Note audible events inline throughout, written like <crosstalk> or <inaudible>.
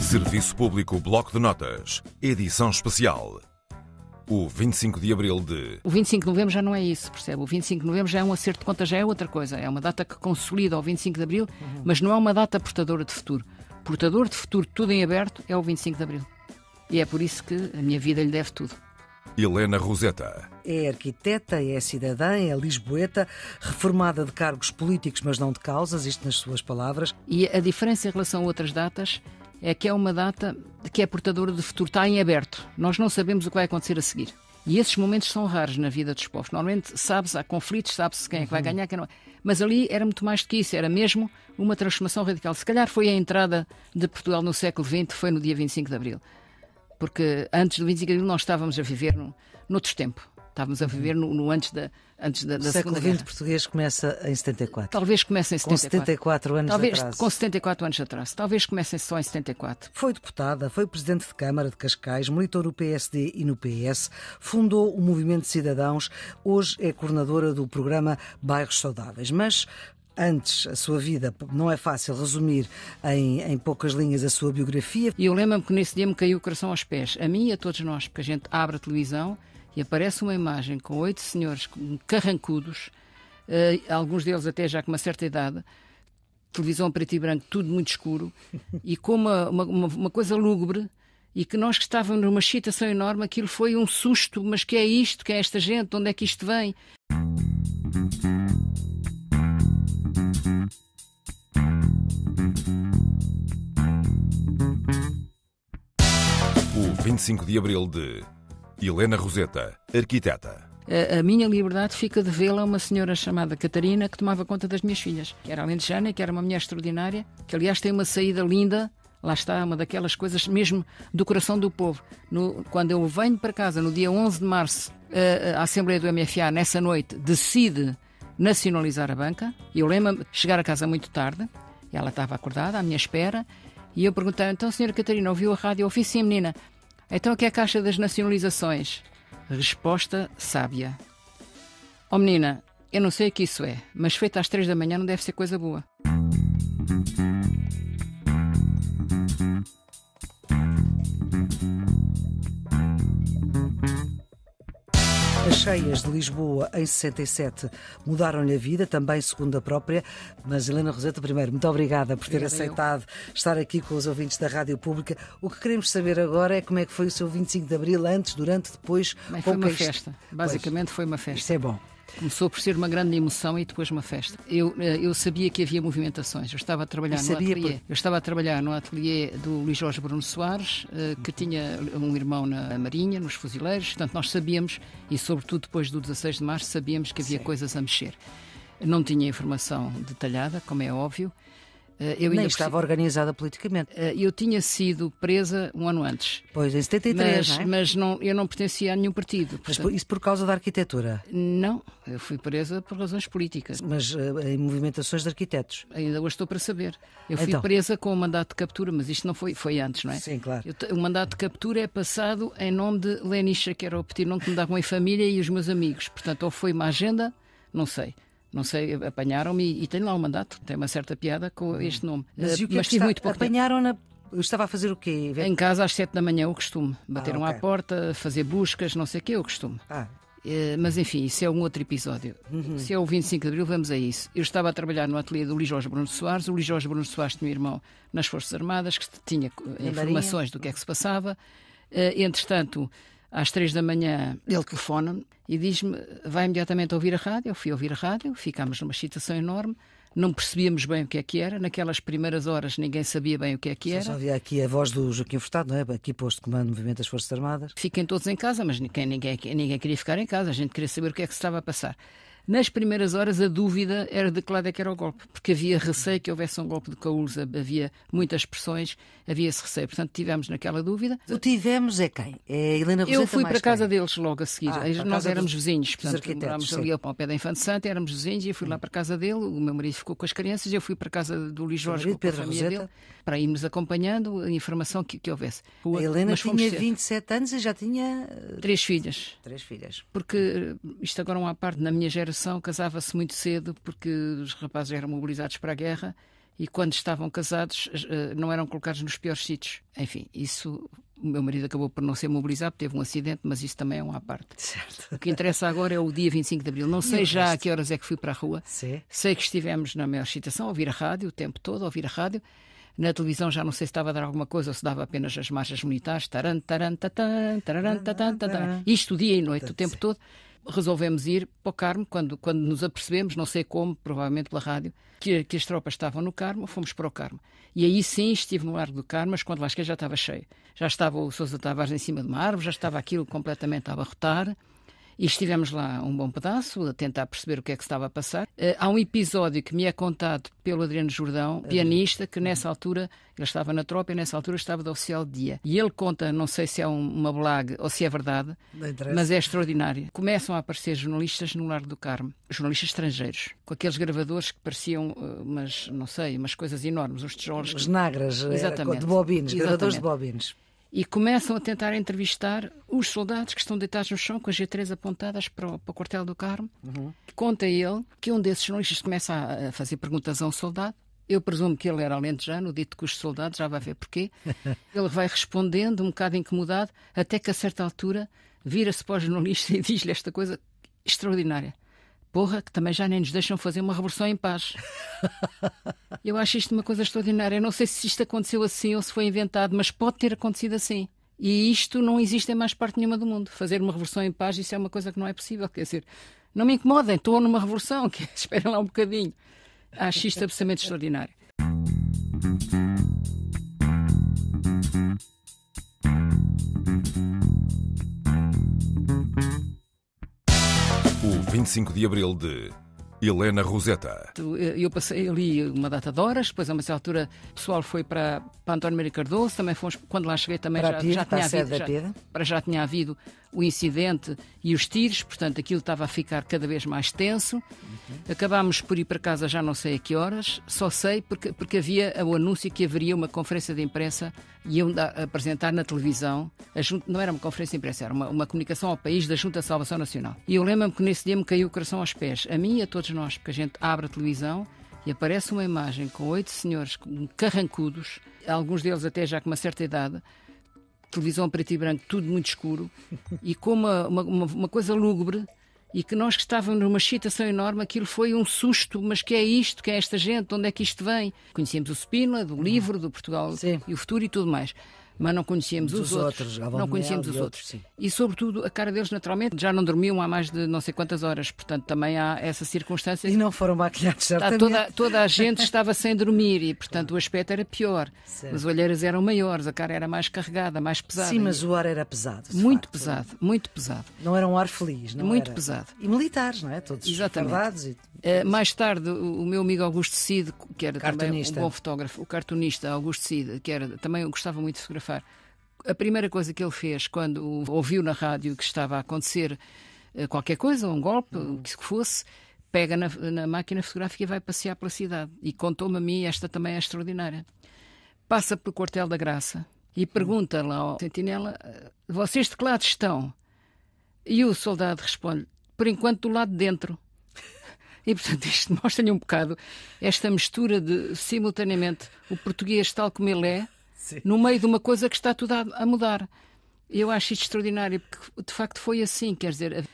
Serviço Público Bloco de Notas, edição especial. O 25 de abril de. O 25 de novembro já não é isso, percebe? O 25 de novembro já é um acerto de conta, já é outra coisa. É uma data que consolida o 25 de abril, uhum. mas não é uma data portadora de futuro. Portador de futuro, tudo em aberto, é o 25 de abril. E é por isso que a minha vida lhe deve tudo. Helena Roseta. É arquiteta, é cidadã, é lisboeta, reformada de cargos políticos, mas não de causas, isto nas suas palavras. E a diferença em relação a outras datas é que é uma data que é portadora de futuro, está em aberto. Nós não sabemos o que vai acontecer a seguir. E esses momentos são raros na vida dos povos. Normalmente sabes há conflitos, sabe-se quem é que vai uhum. ganhar, quem não é. Mas ali era muito mais do que isso, era mesmo uma transformação radical. Se calhar foi a entrada de Portugal no século XX, foi no dia 25 de Abril. Porque antes do 25 de abril nós estávamos a viver no, noutro tempo. Estávamos a uhum. viver no, no antes da, antes da, da o século XX português começa em 74. Talvez comece em 74. Com 74 anos Talvez, Com 74 anos atrás. Talvez comecem só em 74. Foi deputada, foi presidente de Câmara de Cascais, militou no PSD e no PS, fundou o Movimento de Cidadãos, hoje é coordenadora do programa Bairros Saudáveis. Mas antes a sua vida. Não é fácil resumir em, em poucas linhas a sua biografia. E eu lembro-me que nesse dia me caiu o coração aos pés, a mim e a todos nós, porque a gente abre a televisão e aparece uma imagem com oito senhores carrancudos, uh, alguns deles até já com uma certa idade, televisão preto e branco, tudo muito escuro, e com uma, uma, uma coisa lúgubre, e que nós que estávamos numa excitação enorme, aquilo foi um susto, mas que é isto, que é esta gente, onde é que isto vem? 25 de abril de Helena Roseta, arquiteta. A, a minha liberdade fica de vê-la uma senhora chamada Catarina que tomava conta das minhas filhas, que era alentejana, que era uma mulher extraordinária, que aliás tem uma saída linda Lá está uma daquelas coisas mesmo do coração do povo. No, quando eu venho para casa, no dia 11 de março, a, a, Assembleia do MFA, nessa noite, decide nacionalizar a banca. E Eu lembro-me chegar a casa muito tarde, ela estava acordada, à minha espera, e eu perguntei, então, senhora Catarina, ouviu a rádio? Ouvi sim, menina. Então o que é a Caixa das Nacionalizações? Resposta sábia. oh, menina, eu não sei o que isso é, mas feita às três da manhã não deve ser coisa boa. cheias de Lisboa em 67 mudaram-lhe a vida, também segundo a própria. Mas Helena Roseta, primeiro, muito obrigada por ter aceitado eu. estar aqui com os ouvintes da Rádio Pública. O que queremos saber agora é como é que foi o seu 25 de Abril, antes, durante, depois. Bem, foi uma este... festa. Basicamente pois. foi uma festa. Isso é bom. Começou por ser uma grande emoção e depois uma festa. Eu, eh, eu sabia que havia movimentações. Eu estava a trabalhar eu no ateliê. Por... Eu estava a trabalhar no ateliê do Luís Jorge Bruno Soares, eh, que tinha um irmão na Marinha, nos fuzileiros. Portanto, nós sabíamos, e sobretudo depois do 16 de março, sabíamos que havia Sim. coisas a mexer. Não tinha informação detalhada, como é óbvio, eh, eu ainda estava organizada politicamente. Eh, eu tinha sido presa um ano antes. Pois, em 73, mas, não é? Mas não, eu não pertencia a nenhum partido. Portanto... Mas isso por causa da arquitetura? Não, eu fui presa por razões políticas. Mas eh, em movimentações de arquitetos? Ainda hoje estou para saber. Eu fui então... presa com o um mandato de captura, mas isto não foi, foi antes, não é? Sim, claro. Eu, o mandato de captura é passado em nome de Lenisha, que era o petit nome que me davam em família e os meus amigos. Portanto, ou foi uma agenda, não sei. Não sei, apanharam-me e, e lá um mandato, tem uma certa piada com hum. este nome. Mas, uh, mas tive muito pouco Apanharam-na eu estava a fazer o quê? Em casa às sete da manhã, o costume. Ah, Bateram ah, okay. à porta, fazer buscas, não sei o quê, o costume. Ah. Uh, mas enfim, isso é um outro episódio. Uhum. Se é o 25 de Abril, vamos a isso. Eu estava a trabalhar no ateliê do Lijós Bruno Soares. O Lijós Bruno Soares tinha um irmão nas Forças Armadas que tinha informações do que é que se passava. Uh, entretanto, às três da manhã, ele telefona-me e diz-me: vai imediatamente ouvir a rádio. Eu fui ouvir a rádio, ficámos numa excitação enorme. Não percebíamos bem o que é que era. Naquelas primeiras horas ninguém sabia bem o que é que era. Só havia aqui a voz do Joaquim Furtado, não é? Aqui posto comando do Movimento das Forças Armadas. Fiquem todos em casa, mas ninguém, ninguém, ninguém queria ficar em casa. A gente queria saber o que é que se estava a passar. Nas primeiras horas, a dúvida era de que lado é que era o golpe, porque havia receio que houvesse um golpe de Caules, havia muitas pressões, havia esse receio. Portanto, tivemos naquela dúvida. O tivemos é quem? É Helena Roseta Eu fui para a casa quem? deles logo a seguir. Ah, nós éramos dos, vizinhos, portanto, morámos ali ao pé da Infante Santa, éramos vizinhos, e eu fui hum. lá para a casa dele, o meu marido ficou com as crianças, eu fui para a casa do Luís Jorge, com a Pedro família Roseta. dele, para irmos acompanhando a informação que, que houvesse. O, a Helena tinha 27 anos e já tinha... Três filhas. Três filhas. Porque, eh, isto agora é uma parte, na minha geração, geração casava-se muito cedo porque os rapazes eram mobilizados para a guerra e quando estavam casados eh, não eram colocados nos piores sítios. Enfim, isso o meu marido acabou por não ser mobilizado, teve um acidente, mas isso também é um à parte. Certo. O que interessa agora é o dia 25 de abril. Não sei já a que horas é que fui para a rua. Sim. Sei que estivemos na maior excitação, a ouvir a rádio o tempo todo, a ouvir a rádio. Na televisão já não sei se estava a dar alguma coisa ou se dava apenas as marchas militares. Taran, taran, Isto dia e noite, o tempo todo resolvemos ir para o Carmo, quando, quando nos apercebemos, não sei como, provavelmente pela rádio, que, que as tropas estavam no Carmo, fomos para o Carmo. E aí sim estive no Largo do Carmo, mas quando lá cheguei já estava cheio. Já estava o Sousa Tavares em cima de uma árvore, já estava aquilo completamente a abarrotar. E estivemos lá um bom pedaço a tentar perceber o que é que estava a passar. Eh, há um episódio que me é contado pelo Adriano Jordão, pianista, que nessa altura, ele estava na tropa e nessa altura estava de oficial de dia. E ele conta, não sei se é uma blague ou se é verdade, mas é extraordinário. Começam a aparecer jornalistas no Largo do Carmo, jornalistas estrangeiros, com aqueles gravadores que pareciam eh, umas, não sei, umas coisas enormes, uns tijolos. Os nagras, eh, Exatamente. de bobinos, gravadores de bobinos e começam a tentar entrevistar os soldados que estão deitados no chão com as G3 apontadas para o, para o quartel do Carmo. Uhum. Conta ele que um desses jornalistas começa a, a fazer perguntas a um soldado eu presumo que ele era alentejano, dito que os soldados, já vai ver porquê. <laughs> Ele vai respondendo, um bocado incomodado, até que a certa altura vira-se para o jornalista e diz-lhe esta coisa extraordinária porra, que também já nem nos deixam fazer uma revolução em paz. <laughs> eu acho isto uma coisa extraordinária. Eu não sei se isto aconteceu assim ou se foi inventado, mas pode ter acontecido assim. E isto não existe em mais parte nenhuma do mundo. Fazer uma revolução em paz, isso é uma coisa que não é possível. Quer dizer, não me incomodem, estou numa revolução, <laughs> que esperem lá um bocadinho. Acho isto absolutamente extraordinário. 25 de abril de Helena Roseta. Eh, eu passei ali uma data de horas, depois a uma certa altura o pessoal foi para, para António Maria Cardoso, também fomos, quando lá cheguei também para já, PID, já tinha havido. Já, para já tinha havido o incidente e os tiros, portanto aquilo estava a ficar cada vez mais tenso. Uhum. Acabámos por ir para casa já não sei a que horas, só sei porque, porque havia o anúncio que haveria uma conferência de imprensa e iam apresentar na televisão, junta, não era uma conferência de imprensa, era uma, uma comunicação ao país da Junta de Salvação Nacional. E eu lembro-me que nesse dia me caiu o coração aos pés, a mim e a todos nós, porque a gente abre a televisão e aparece uma imagem com oito senhores carrancudos, alguns deles até já com uma certa idade, televisão preto e branco, tudo muito escuro, e com uma, uma, uma coisa lúgubre, e que nós que estávamos numa excitação enorme, aquilo foi um susto, mas que é isto, que é esta gente, de onde é que isto vem? Conhecíamos o Spina, do uhum. livro, do Portugal Sim. e o futuro e tudo mais mas não conhecíamos os outros, outros não conhecíamos os outros. Sim. E, sobretudo, a cara deles, naturalmente, já não dormiam há mais de não sei quantas horas, portanto, também há essa circunstância. E não foram maquilhados, tá, certamente. Toda, toda a gente <laughs> estava sem dormir e, portanto, o aspecto era pior. Certo. As olheiras eram maiores, a cara era mais carregada, mais pesada. Sim, mas o ar era pesado. Muito facto. pesado, muito pesado. Não era um ar feliz, não Muito era... pesado. E militares, não é? Todos Exatamente. E... Uh, mais tarde, o meu amigo Augusto Cid, que era também um bom fotógrafo, o cartunista Augusto Cid, que era, também gostava muito de fotografar a primeira coisa que ele fez quando ouviu na rádio que estava a acontecer eh, qualquer coisa, um golpe, o que fosse, pega na, na, máquina fotográfica e vai passear pela cidade. E contou-me a mim, esta também é extraordinária. Passa pelo quartel da Graça e pergunta lá ao sentinela: eh, Vocês de que lado estão? E o soldado responde: Por enquanto, do lado de dentro. <laughs> E, portanto, isto <laughs> mostra-lhe um bocado esta mistura de, simultaneamente, o português tal como ele é, Sim. no meio de uma coisa que está tudo a, mudar. Eu acho isto extraordinário, porque de facto foi assim, quer dizer,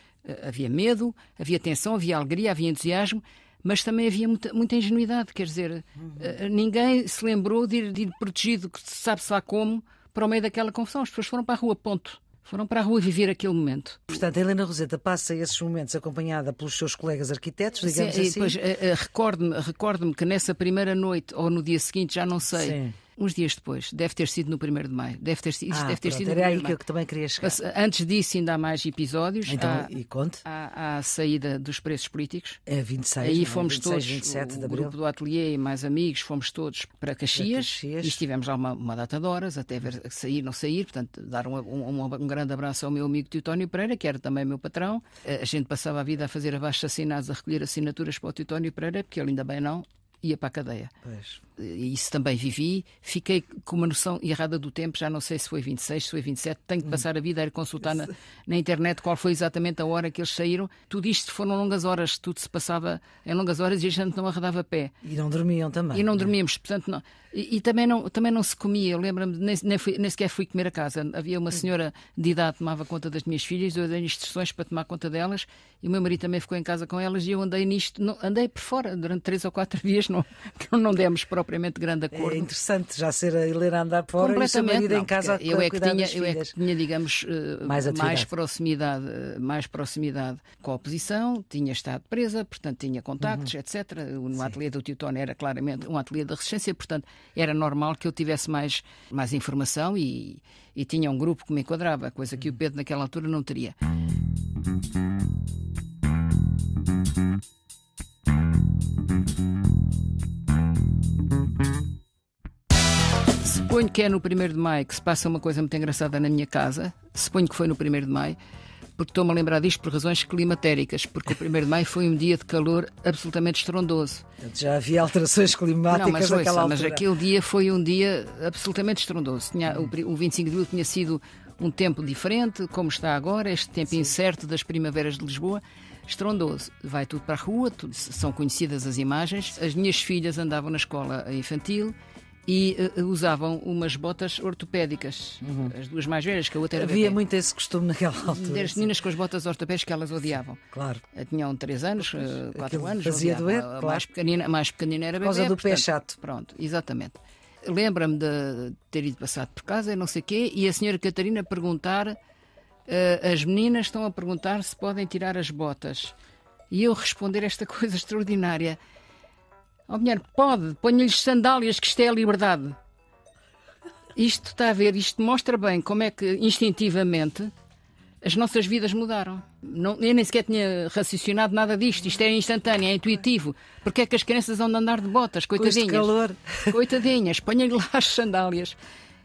havia medo, havia tensão, havia alegria, havia entusiasmo, mas também havia muita, muita ingenuidade, quer dizer, uhum. Eh, ninguém se lembrou de ir, de ir protegido, sabe-se lá como, para o meio daquela confusão. As pessoas foram para a rua, ponto. Foram para a rua viver aquele momento. Portanto, a Helena Roseta passa esses momentos acompanhada pelos seus colegas arquitetos, digamos Sim, assim. Eh, eh, recordo-me recordo que nessa primeira noite ou no dia seguinte, já não sei, Sim uns dias depois. Deve ter sido no 1 de maio. Deve ter, isto ah, deve ter sido. Era aí que eu também queria chegar. Antes disso, ainda há mais episódios. Então, à, e conte? À, à, saída dos preços políticos. É 26, aí é? fomos 26, todos, 27 de O grupo do ateliê e mais amigos, fomos todos para Caxias. Para Caxias. E estivemos lá uma, uma, data de horas, até ver sair, não sair. Portanto, dar um, um, um grande abraço ao meu amigo Teutónio Pereira, que era também meu patrão. A gente passava a vida a fazer abaixo assinados, a recolher assinaturas para o Teutónio Pereira, porque ele ainda bem não ia para a cadeia. Pois isso também vivi, fiquei com uma noção errada do tempo, já não sei se foi 26, se foi 27, tenho que passar a vida a ir consultar na, na, internet qual foi exatamente a hora que eles saíram. Tudo isto foram longas horas, tudo se passava em longas horas e a gente não arredava pé. E não dormiam também. E não é? dormíamos, portanto, não. E, e também, não, também não se comia, eu lembro-me, nem, nem, nem, sequer fui comer a casa. Havia uma hum. senhora de idade que tomava conta das minhas filhas, eu dei instruções para tomar conta delas e o meu marido também ficou em casa com elas e eu andei nisto, não, andei por fora durante três ou quatro <laughs> dias, não, não demos para o propriamente grande é acordo. É interessante já ser a Helena andar fora Completamente, e o seu em casa eu é que tinha, Eu é que tinha, digamos, eh, mais, mais, proximidade, mais proximidade com a oposição, tinha estado presa, portanto tinha contactos, uhum. etc. No ateliê do Tio Tony era claramente um ateliê da resistência, portanto era normal que eu tivesse mais, mais informação e, e tinha um grupo que me enquadrava, coisa que o uhum. Pedro naquela altura não teria. Música Suponho que é no 1 de Maio que se passa uma coisa muito engraçada na minha casa. Suponho que foi no 1 de Maio, porque estou-me a lembrar disto por razões climatéricas, porque o 1 de Maio foi um dia de calor absolutamente estrondoso. Já havia alterações climáticas mas, naquela altura. mas aquele dia foi um dia absolutamente estrondoso. Tinha, o, o 25 de julho tinha sido um tempo diferente, como está agora, este tempo Sim. incerto das primaveras de Lisboa estrondoso. Vai tudo para a rua, tudo, são conhecidas as imagens. As minhas filhas andavam na escola infantil e uh, usavam umas botas ortopédicas, uhum. as duas mais velhas, que a outra era Havia bebê. muito esse costume naquela altura. As meninas com as botas ortopédicas que elas odiavam. Claro. Eh, tinham 3 anos, 4 anos. Fazia doer? A, claro. mais, pequenina, a mais pequenina era bebê. Por causa do portanto, pé chato. Pronto, exatamente. Lembra-me de ter ido passado por casa e não sei o quê, e a senhora Catarina perguntar, uh, as meninas estão a perguntar se podem tirar as botas. E eu responder esta <laughs> coisa extraordinária. Oh, mulher, pode, ponha-lhes sandálias, que isto é a liberdade. Isto está a ver, isto mostra bem como é que instintivamente as nossas vidas mudaram. Não, eu nem sequer tinha raciocinado nada disto. Isto é instantâneo, é intuitivo. Porque é que as crianças vão andar de botas, coitadinhas? Com calor. Coitadinhas, ponham lá as sandálias.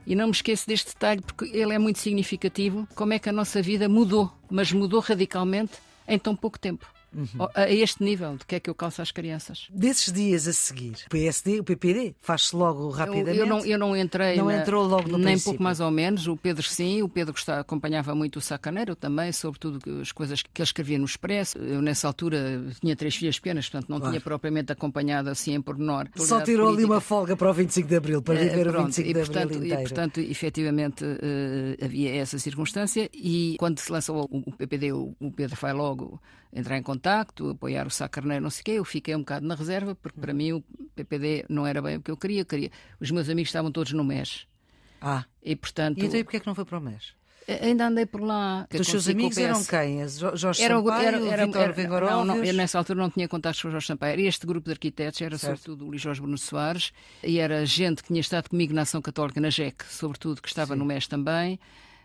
E não me esqueço deste detalhe porque ele é muito significativo. Como é que a nossa vida mudou, mas mudou radicalmente em tão pouco tempo. Uhum. A este nível, do que é que eu calço às crianças? Desses dias a seguir, o PSD, o PPD, faz-se logo rapidamente? Eu, eu, não, eu não entrei. Não na, entrou logo no Nem princípio. pouco mais ou menos. O Pedro, sim. O Pedro está, acompanhava muito o Sacaneiro também, sobretudo as coisas que ele escrevia no Expresso. Eu, nessa altura, tinha três filhas pequenas, portanto, não claro. tinha propriamente acompanhado assim em pormenor. Só tirou política. ali uma folga para o 25 de Abril, para eh, viver pronto, o 25 e, de portanto, Abril. Inteiro. E, portanto, efetivamente, uh, havia essa circunstância. E quando se lançou o PPD, o Pedro vai logo entrar em contacto, apoiar o Sá Carneiro, não sei o quê. Eu fiquei um bocado na reserva, porque para mim o PPD não era bem o que eu queria. queria. Os meus amigos estavam todos no MES. Ah. E, portanto, e então e porquê é que não foi para o MES? Ainda andei por lá. Os seus amigos eram quem? Jorge era, Sampaio, era, era, Vitor Vengoróvios? Não, não, eu nessa altura não tinha contatos com o Jorge Sampaio. Era este grupo de arquitetos, era certo. sobretudo o Luís Jorge Bruno Soares, e era gente que tinha estado comigo na Ação Católica, na JEC, sobretudo, que estava Sim. no MES também.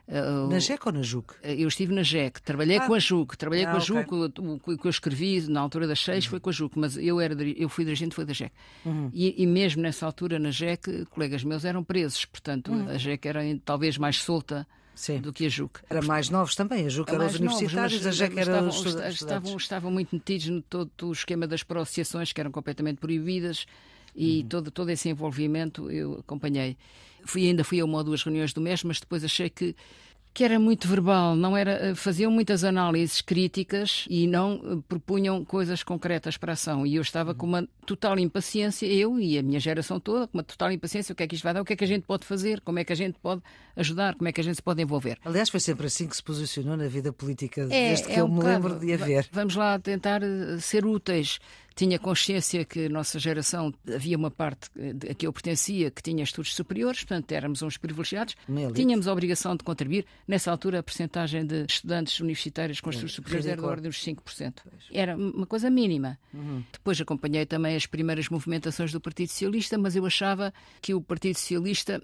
Ah, na JEC ou na JUC? Ah, eu estive na JEC, trabalhei ah. com a JUC, trabalhei ah, com a JUC, okay. o que eu escrevi na altura das seis uhum. foi com a JUC, mas eu, era, eu fui dirigente, foi da JEC. Uhum. E, e, mesmo nessa altura, na JEC, colegas meus eram presos, portanto, uhum. a JEC era talvez mais solta. Sim. do que a JUC. Era mais novos também, a JUC era, era os universitários, novos, a JEC era estavam, os estudantes. Estavam, estavam muito metidos no todo o esquema das associações que eram completamente proibidas e uhum. todo, todo esse envolvimento eu acompanhei fui, ainda fui a uma ou duas reuniões do mês mas depois achei que que era muito verbal, não era eh, faziam muitas análises críticas e não eh, propunham coisas concretas para a ação. E eu estava com uma total impaciência, eu e a minha geração toda, com uma total impaciência, o que é que isto vai dar, o que é que a gente pode fazer, como é que a gente pode ajudar, como é que a gente se pode envolver. Aliás, foi sempre assim que se posicionou na vida política, é, desde que é eu um me bocado, lembro de haver. Vamos lá tentar eh, ser úteis, tinha consciência que a nossa geração havia uma parte eh, a que eu pertencia que tinha estudos superiores, portanto éramos uns privilegiados, tínhamos a obrigação de contribuir. Nessa altura, a percentagem de estudantes universitários com estudos superiores era da ordem dos 5%. Era uma coisa mínima. Uhum. Depois acompanhei também as primeiras movimentações do Partido Socialista, mas eu achava que o Partido Socialista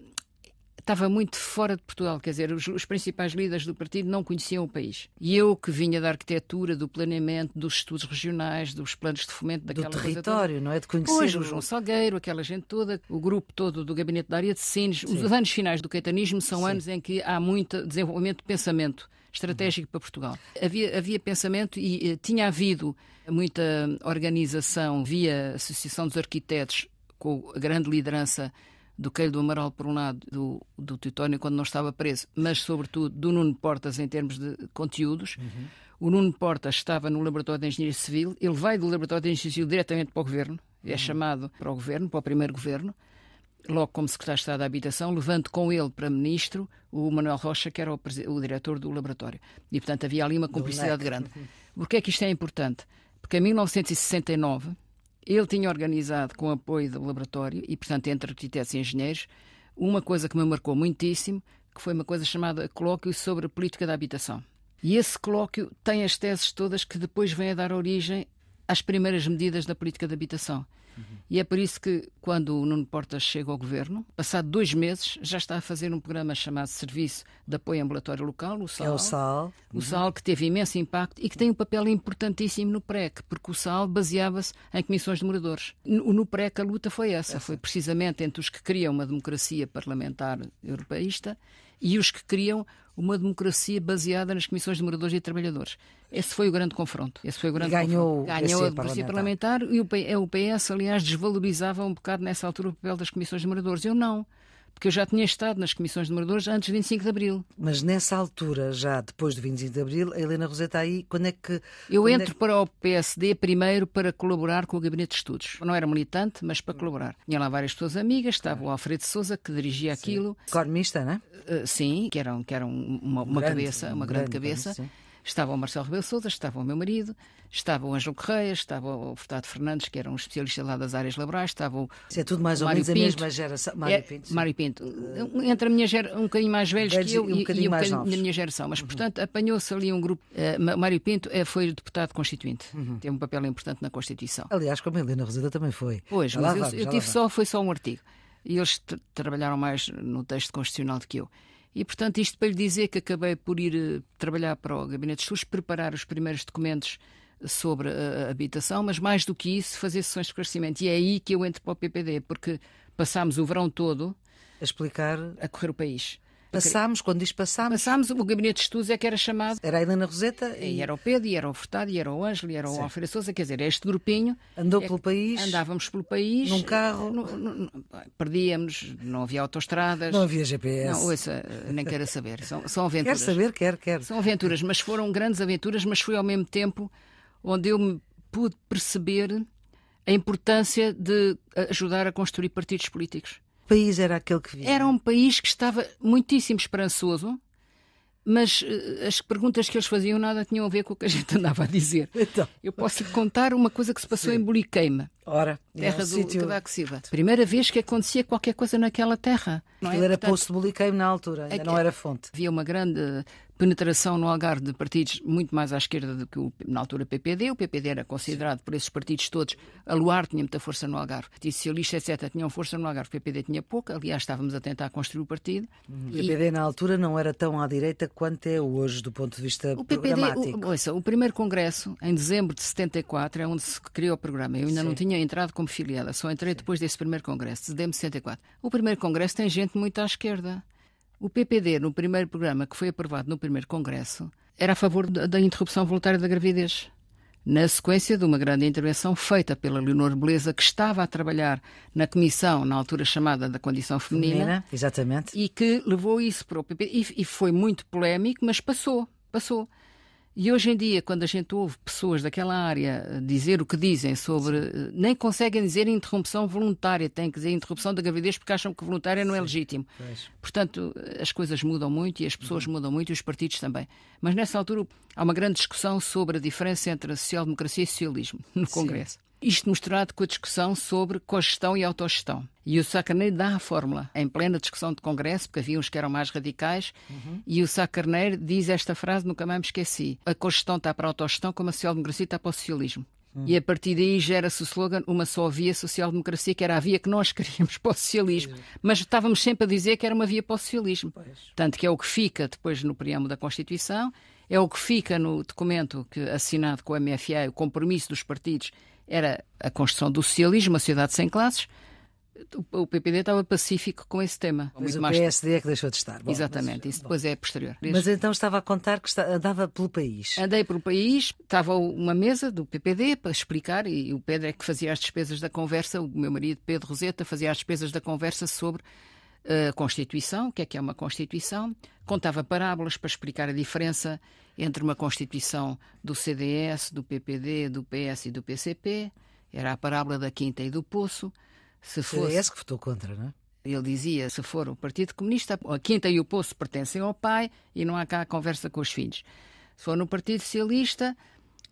estava muito fora de Portugal, quer dizer, os, os, principais líderes do partido não conheciam o país. E eu, que vinha da arquitetura, do planeamento, dos estudos regionais, dos planos de fomento daquela do território, não é? De conhecer. Hoje, o João Salgueiro, aquela gente toda, o grupo todo do gabinete da área de Sines. Os anos finais do caetanismo são Sim. anos em que há muito desenvolvimento de pensamento estratégico para Portugal. Havia, havia pensamento e eh, tinha havido muita organização via Associação dos Arquitetos, com a grande liderança do Queiro do Amaral, por um lado, do, do Titónio quando não estava preso, mas sobretudo do Nuno Portas em termos de conteúdos. Uhum. O Nuno Portas estava no Laboratório de Engenharia Civil, ele vai do Laboratório de Engenharia Civil diretamente para o Governo, é uhum. chamado para o Governo, para o primeiro Governo, logo como Secretário de Estado da Habitação, levando com ele para Ministro o Manuel Rocha, que era o, o diretor do laboratório. E, portanto, havia ali uma cumplicidade grande. Uhum. Porquê é que isto é importante? Porque em 1969, ele tinha organizado, com apoio do laboratório, e portanto entre arquitetos e engenheiros, uma coisa que me marcou muitíssimo, que foi uma coisa chamada Colóquio sobre a Política da Habitação. E esse colóquio tem as teses todas que depois vêm a dar origem às primeiras medidas da política de habitação. Uhum. E é por isso que, quando o Nuno Portas chega ao governo, passado dois meses, já está a fazer um programa chamado Serviço de Apoio Ambulatório Local, o SAL. É o SAL. O SAL, uhum. que teve imenso impacto e que tem um papel importantíssimo no PREC, porque o SAL baseava-se em comissões de moradores. No, no PREC, a luta foi essa, essa. foi precisamente entre os que criam uma democracia parlamentar europeísta e os que criam uma democracia baseada nas comissões de moradores e de trabalhadores. Esse foi o grande confronto. Esse foi o grande ganhou, confronto. ganhou a democracia parlamentar. parlamentar e o PS, é, aliás, desvalorizava um bocado nessa altura o papel das comissões de moradores. Eu não porque eu já tinha estado nas comissões de moradores antes de 25 de Abril. Mas nessa altura, já depois de 25 de Abril, a Helena Roseta aí, quando é que... Eu é entro é... para o PSD primeiro para colaborar com o Gabinete de Estudos. não era militante, mas para colaborar. Tinha lá várias pessoas amigas, estava o Alfredo Souza, que dirigia aquilo. Economista, não é? Uh, sim, que era, que era uma, uma grande, cabeça, uma grande, grande cabeça. Sim. Estava o Marcelo Rebelo Sousa, estava o meu marido, estava o Ângelo Correia, estava o Furtado Fernandes, que era um especialista lá das áreas laborais, estava o. Isso é tudo mais ou menos Pinto. a mesma geração. Mário é, Pinto. Mário Pinto. Uh, Entre a minha geração um bocadinho mais velhos que eu e, um bocadinho e, mais e um bocadinho da minha geração. Mas, uhum. portanto, apanhou-se ali um grupo. Uh, Mário Pinto uh, foi deputado constituinte. Uhum. Teve um papel importante na Constituição. Aliás, como a Helena Roseda também foi. Pois, mas vamos, eu, tive só, foi só um artigo. E eles trabalharam mais no texto constitucional do que eu. E, portanto, isto para lhe dizer que acabei por ir eh, trabalhar para o Gabinete de Estudos, preparar os primeiros documentos sobre a habitação, mas mais do que isso, fazer sessões de esclarecimento. E é aí que eu entro para o PPD, porque passámos o verão todo a explicar a correr o país. Passámos, quando diz passámos. Passámos, o gabinete de estudos é que era chamado. Era a Helena Roseta. E... e era o Pedro, e era o Furtado, e era o Ângelo, e era o Alfredo Souza, quer dizer, este grupinho. Andou é, pelo país. Andávamos pelo país. Num carro. No, no, no, perdíamos, não havia autoestradas. Não havia GPS. Não, ouça, nem quero saber. São, são aventuras. Quer saber, quer, quer. São aventuras, mas foram grandes aventuras, mas foi ao mesmo tempo onde eu me pude perceber a importância de ajudar a construir partidos políticos país era aquele que vinha? Era um país que estava muitíssimo esperançoso, mas eh, as perguntas que eles faziam nada tinham a ver com o que a gente andava a dizer. <laughs> Então. Eu posso contar uma coisa que se passou Sim. em Boliqueima. Ora, é terra é um do sítio... Primeira vez que acontecia qualquer coisa naquela terra. É? Aquilo é? era Portanto, poço de Boliqueio na altura, ainda não é, era fonte. Havia uma grande penetração no Algarve de partidos muito mais à esquerda do que o, na altura o PPD. O PPD era considerado por esses partidos todos. A Luar tinha muita força no Algarve. Partido Socialista, etc., tinham força no Algarve. O PPD tinha pouca. Aliás, estávamos a tentar construir o partido. Uhum. O PPD, na altura, não era tão à direita quanto é hoje, do ponto de vista o PPD, programático. O, ouça, o primeiro congresso, em dezembro de 74, é onde se criou o programa. Eu ainda Sim. não tinha tinha entrado como filiada, só entrei depois desse primeiro congresso, dezembro de 64. O primeiro congresso tem gente muito à esquerda. O PPD, no primeiro programa que foi aprovado no primeiro congresso, era a favor da interrupção voluntária da gravidez na sequência de uma grande intervenção feita pela Leonor Beleza, que estava a trabalhar na comissão, na altura chamada da Condição Feminina. Feminina exatamente. E que levou isso para o PPD e foi muito polémico, mas passou. Passou. E hoje em dia, quando a gente ouve pessoas daquela área eh, dizer o que dizem sobre. Eh, nem conseguem dizer interrupção voluntária, têm que dizer interrupção da gravidez porque acham que voluntária não é legítimo. Portanto, eh, as coisas mudam muito e as pessoas uhum. mudam muito e os partidos também. Mas nessa altura há uma grande discussão sobre a diferença entre a social-democracia e o socialismo no Congresso. Sim. Isto misturado com a discussão sobre cogestão e autogestão. E o Sacarneiro dá a fórmula, em plena discussão de Congresso, porque havia uns que eram mais radicais, uhum. e o Sacarneiro diz esta frase, nunca mais me esqueci: a cogestão está para a autogestão, como a social-democracia está para o socialismo. Hum. E a partir daí gera-se o slogan Uma só via social-democracia, que era a via que nós <laughs> queríamos para o socialismo. Mas estávamos sempre a dizer que era uma via para o socialismo. Pois. Tanto que é o que fica depois no preâmbulo da Constituição, é o que fica no documento que, assinado com o MFA, o compromisso dos partidos era a construção do socialismo, a sociedade sem classes. O PPD estava pacífico com esse tema. Mas o PSD mais... é que deixou de estar. Bom, Exatamente, mas... isso depois bom. é posterior. Desde... Mas então estava a contar que andava pelo país. Andei pelo país, estava uma mesa do PPD para explicar, e o Pedro é que fazia as despesas da conversa, o meu marido Pedro Roseta fazia as despesas da conversa sobre a Constituição, o que é que é uma Constituição, contava parábolas para explicar a diferença entre uma Constituição do CDS, do PPD, do PS e do PCP, era a parábola da Quinta e do Poço. Se fosse... CDS que votou contra, não é? Ele dizia, se for o Partido Comunista, a Quinta e o Poço pertencem ao pai e não há cá conversa com os filhos. Se for no Partido Socialista,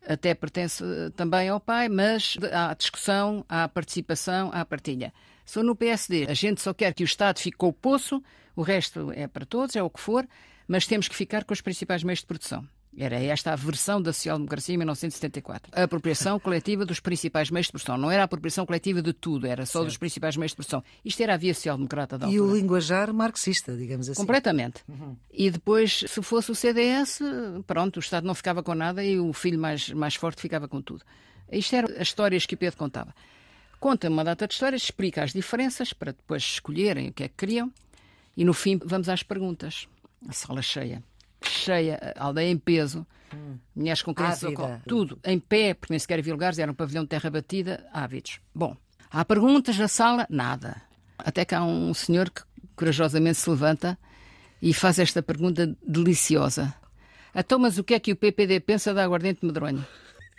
até pertence também ao pai, mas há discussão, há participação, há partilha. Sou no PSD. A gente só quer que o Estado fique com o poço, o resto é para todos, é o que for, mas temos que ficar com os principais meios de produção. Era esta a versão da social-democracia em 1974. A apropriação coletiva dos principais meios de produção. Não era a apropriação coletiva de tudo, era só certo. dos principais meios de produção. Isto era a via social-democrata da altura. E o linguajar marxista, digamos assim. Completamente. Uhum. E depois, se fosse o CDS, pronto, o Estado não ficava com nada e o filho mais, mais forte ficava com tudo. Isto eram as histórias que o Pedro contava. Conta uma data de histórias, explica as diferenças para depois escolherem o que é que queriam. E no fim, vamos às perguntas. A sala cheia. Cheia, aldeia em peso, hum. mulheres com crianças, tudo em pé, porque nem sequer havia lugares, era um pavilhão de terra batida, ávidos. Bom, há perguntas na sala? Nada. Até que há um senhor que corajosamente se levanta e faz esta pergunta deliciosa. Então, mas o que é que o PPD pensa da aguardente medronho?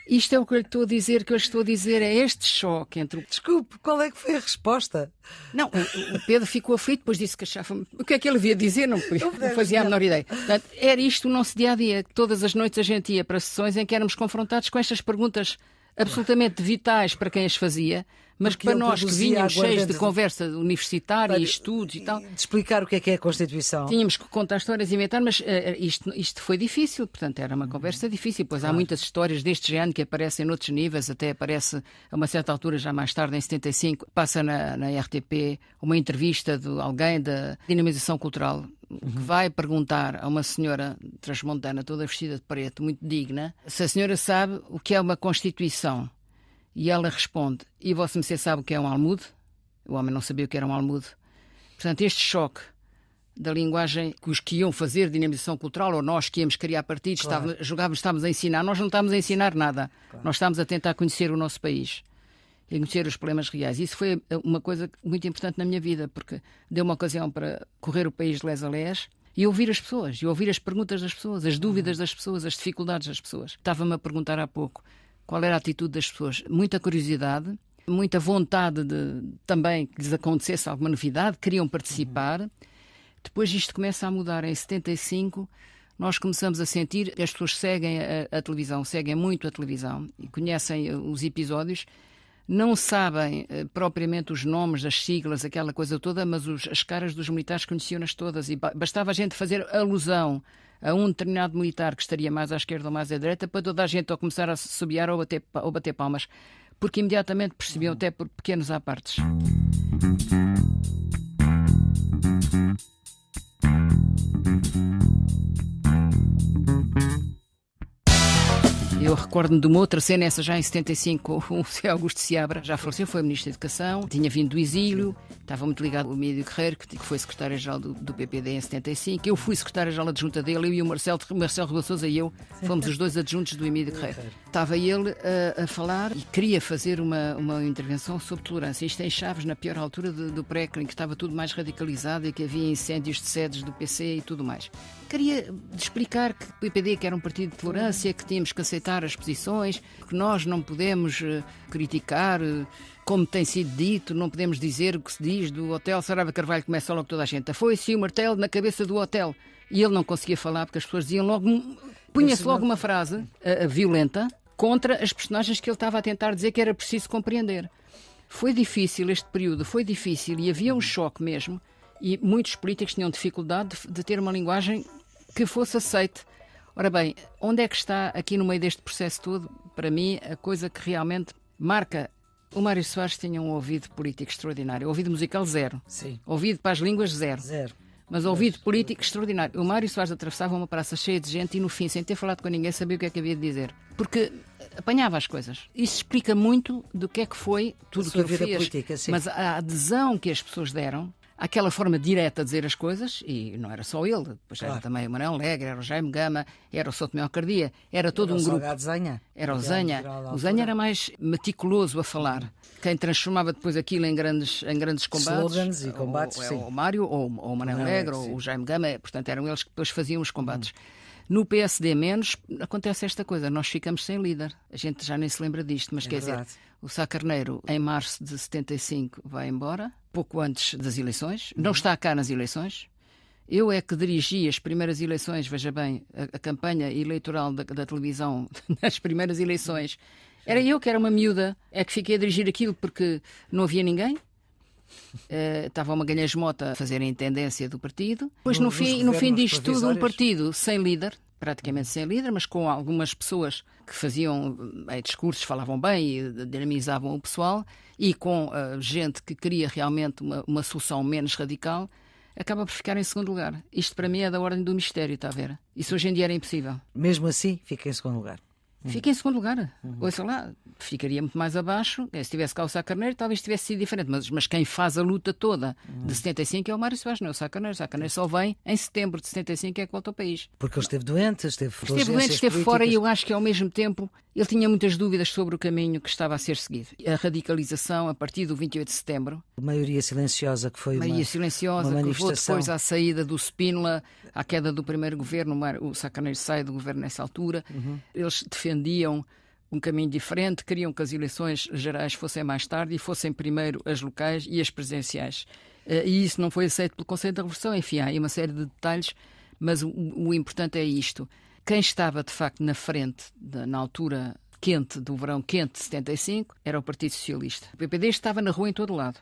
Isto é o que eu lhe estou a dizer, que eu estou a dizer é este choque entre o... Desculpe, qual é que foi a resposta? Não, o, Pedro ficou aflito, depois disse que achava... -me... O que é que ele devia dizer? Não, não, não fazia não. a menor ideia. Portanto, era isto o nosso dia-a-dia. -dia. Todas as noites a gente ia para sessões em que éramos confrontados com estas perguntas absolutamente vitais para quem as fazia, mas para nós que vinhamos cheios de, conversa universitária, para... estudos e tal. De explicar o que é que é a Constituição. Tínhamos que contar histórias e inventar, mas uh, isto, isto foi difícil, portanto, era uma conversa difícil, pois claro. há muitas histórias deste género que aparecem noutros níveis, até aparece a uma certa altura, já mais tarde, em 75, passa na, na RTP uma entrevista de alguém da dinamização cultural uhum. que vai perguntar a uma senhora transmontana, toda vestida de preto, muito digna, se a senhora sabe o que é uma Constituição. E ela responde: E você me sabe o que é um almude? O homem não sabia o que era um almude. Portanto, este choque da linguagem que os que iam fazer dinamização cultural, ou nós que íamos criar partidos, claro. estávamos, jogávamos, estávamos a ensinar. Nós não estávamos a ensinar nada. Claro. Nós estávamos a tentar conhecer o nosso país e conhecer os problemas reais. Isso foi uma coisa muito importante na minha vida, porque deu uma ocasião para correr o país de les a les e ouvir as pessoas, e ouvir as perguntas das pessoas, as dúvidas uhum. das pessoas, as dificuldades das pessoas. Estava-me a perguntar há pouco qual era a atitude das pessoas. Muita curiosidade, muita vontade de também que lhes acontecesse alguma novidade, queriam participar. Uhum. Depois isto começa a mudar. Em 75, nós começamos a sentir que as pessoas seguem a, a televisão, seguem muito a televisão e conhecem eh, os episódios. Não sabem eh, propriamente os nomes, as siglas, aquela coisa toda, mas os, as caras dos militares conheciam-nas todas e bastava a gente fazer alusão a um determinado militar que estaria mais à esquerda ou mais à direita, para toda a gente ou começar a subiar ou bater, ou bater palmas, porque imediatamente percebiam, uhum. até por pequenos apartes. Eu recordo-me de uma outra cena, essa já em 75, com <laughs> o José Augusto Seabra já faleceu, foi Ministro da Educação, tinha vindo do exílio, estava muito ligado ao Mídio Guerreiro, que foi Secretário-Geral do, do, PPD em 75. Eu fui Secretário-Geral adjunta dele, eu e o Marcelo, Marcelo Rebelo Sousa e eu fomos os dois adjuntos do Emílio Guerreiro. Estava ele a, eh, a, falar e queria fazer uma, uma intervenção sobre tolerância. Isto é em Chaves, na pior altura de, do pré em que estava tudo mais radicalizado e que havia incêndios de sedes do PC e tudo mais. Queria explicar que o IPD, que era um partido de tolerância, que tínhamos que aceitar as posições, que nós não podemos eh, criticar, eh, como tem sido dito, não podemos dizer o que se diz do Hotel Sarava Carvalho, começa logo toda a gente. Foi-se assim o martelo na cabeça do hotel. E ele não conseguia falar porque as pessoas diziam logo. Hum, punha-se logo uma frase eh, violenta contra as personagens que ele estava a tentar dizer que era preciso compreender. Foi difícil este período, foi difícil e havia um choque mesmo. E muitos políticos tinham dificuldade de, de ter uma linguagem que fosse aceite. Ora bem, onde é que está aqui no meio deste processo todo, para mim, a coisa que realmente marca o Mário Soares tinha um ouvido político extraordinário. Ouvido musical, zero. Sim. Ouvido para as línguas, zero. Zero. Mas ouvido político extraordinário. O Mário Soares atravessava uma praça cheia de gente e, no fim, sem ter falado com ninguém, sabia o que é que havia de dizer. Porque apanhava as coisas. Isso explica muito do que é que foi tudo o que ele fez. Política, sim. Mas a adesão que as pessoas deram aquela forma direta de dizer as coisas, e não era só ele, depois claro. era também o Manuel Alegre, era o Jaime Gama, era o Sotomé Alcardia, era todo era um grupo. Zanha. Era o Zanha. O Zanha era mais meticuloso a falar. Quem transformava depois aquilo em grandes, em grandes combates. Slogans e combates, ou, é sim. Ou o Mário, ou, ou o Manuel Alegre, ou o Jaime Gama, portanto eram eles que depois faziam os combates. Hum. No PSD menos, acontece esta coisa, nós ficamos sem líder. A gente já nem se lembra disto, mas é quer verdade. dizer, o Sá Carneiro, em março de 75, vai embora, pouco antes das eleições, uhum. não está cá nas eleições, eu é que dirigi as primeiras eleições, veja bem, a, a campanha eleitoral da, da, televisão <laughs> nas primeiras eleições. Uhum. Era eu que era uma miúda, é que fiquei a dirigir aquilo porque não havia ninguém. Uh, estava o Magalhães Mota a fazer a intendência do partido. Pois no, no fim, no fim disto tudo, um partido sem líder, praticamente sem líder, mas com algumas pessoas que faziam eh, discursos, falavam bem e dinamizavam o pessoal, e com uh, gente que queria realmente uma, uma solução menos radical, acaba por ficar em segundo lugar. Isto para mim é da ordem do mistério, está a ver? Isso hoje em dia era impossível. Mesmo assim, fica em segundo lugar. Uhum. Fica em segundo lugar. Uhum. sei lá, ficaria muito mais abaixo. É, se tivesse cá o Sá Carneiro, talvez tivesse sido diferente. Mas, mas quem faz a luta toda uhum. de 75 é o Mário Soares, não é o Sá Carneiro. O Sá Carneiro só vem em setembro de 75 é que volta ao país. Porque ele esteve doente, esteve fora. Esteve doente, esteve políticas. fora e eu acho que ao mesmo tempo ele tinha muitas dúvidas sobre o caminho que estava a ser seguido. A radicalização a partir do 28 de setembro. A maioria silenciosa que foi maioria uma, silenciosa uma manifestação. que levou depois à saída do Spínola, à queda do primeiro governo. O Sá Carneiro sai do governo nessa altura. Uhum. Eles defendem pretendiam um caminho diferente, queriam que as eleições gerais fossem mais tarde e fossem primeiro as locais e as presidenciais. Eh, e isso não foi aceito pelo Conselho da Revolução, enfim, há aí uma série de detalhes, mas o, o importante é isto. Quem estava, de facto, na frente, na altura quente, do verão quente de 75, era o Partido Socialista. O PPD estava na rua em todo lado.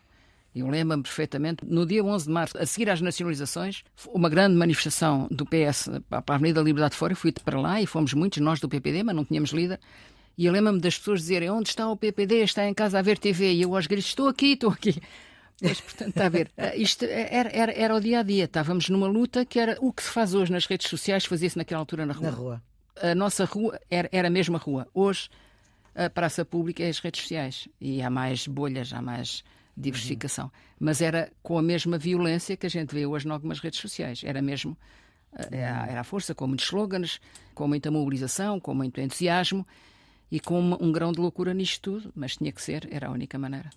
Eu lembro-me perfeitamente, no dia 11 de março, a seguir às nacionalizações, uma grande manifestação do PS para a Avenida Liberdade Fora, eu fui para lá e fomos muitos, nós do PPD, mas não tínhamos líder. E eu lembro-me das pessoas dizerem: Onde está o PPD? Está em casa a ver TV. E eu aos gritos: Estou aqui, estou aqui. <laughs> Mas, portanto, está a ver. Eh, isto é, era, era, era o dia a dia. Estávamos numa luta que era o que se faz hoje nas redes sociais, fazia-se naquela altura na rua. Na rua. A nossa rua era, era a mesma rua. Hoje, a praça pública é as redes sociais. E há mais bolhas, há mais diversificação. Uhum. Mas era com a mesma violência que a gente vê hoje em algumas redes sociais. Era mesmo. Eh, uhum. Era a força, com muitos slogans, com muita mobilização, com muito entusiasmo e com um, um grão de loucura nisto tudo, mas tinha que ser, era a única maneira.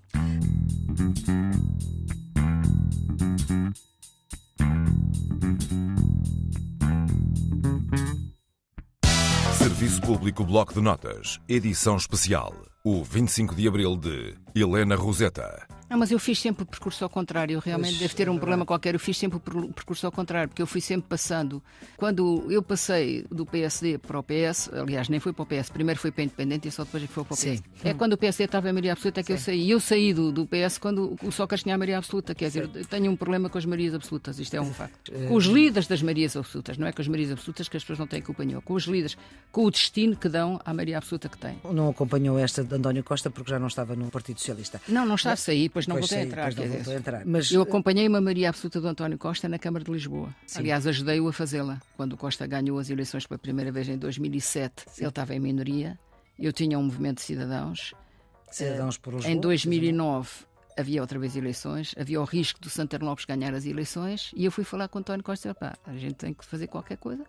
Serviço Público Bloco de Notas, edição especial, o 25 de abril de Helena Roseta. Não, mas eu fiz sempre o percurso ao contrário. realmente mas, devo ter um é problema qualquer. Eu fiz sempre o percurso ao contrário, porque eu fui sempre passando. Quando eu passei do PSD para o PS, aliás, nem fui para o PS, primeiro fui para o Independente e só depois é que foi para o PS. Sim. É quando o PSD estava em maioria absoluta que Sim. eu saí. E eu saí do, do PS quando o Sócrates tinha a maioria absoluta. Quer dizer, eu tenho um problema com as marias absolutas, isto é um facto. Com eh, eh, os líderes das marias absolutas, não é com as marias absolutas que as pessoas não têm culpa nenhuma, com os líderes, com o destino que dão à maioria absoluta que têm. Não acompanhou esta de António Costa porque já não estava no Partido Socialista. Não, não está a sair, pois depois não voltei saí, Não voltei entrar. Mas, eu acompanhei uma Maria Absoluta do António Costa na Câmara de Lisboa. Sim. Aliás, ajudei-o a fazê-la. Quando Costa ganhou as eleições pela primeira vez em 2007, Sim. ele estava em minoria. Eu tinha um movimento de cidadãos. Cidadãos por Lisboa. Eh, em 2009 havia outra vez eleições, havia o risco do Santana Lopes ganhar as eleições, e eu fui falar com António Costa, pá, a gente tem que fazer qualquer coisa.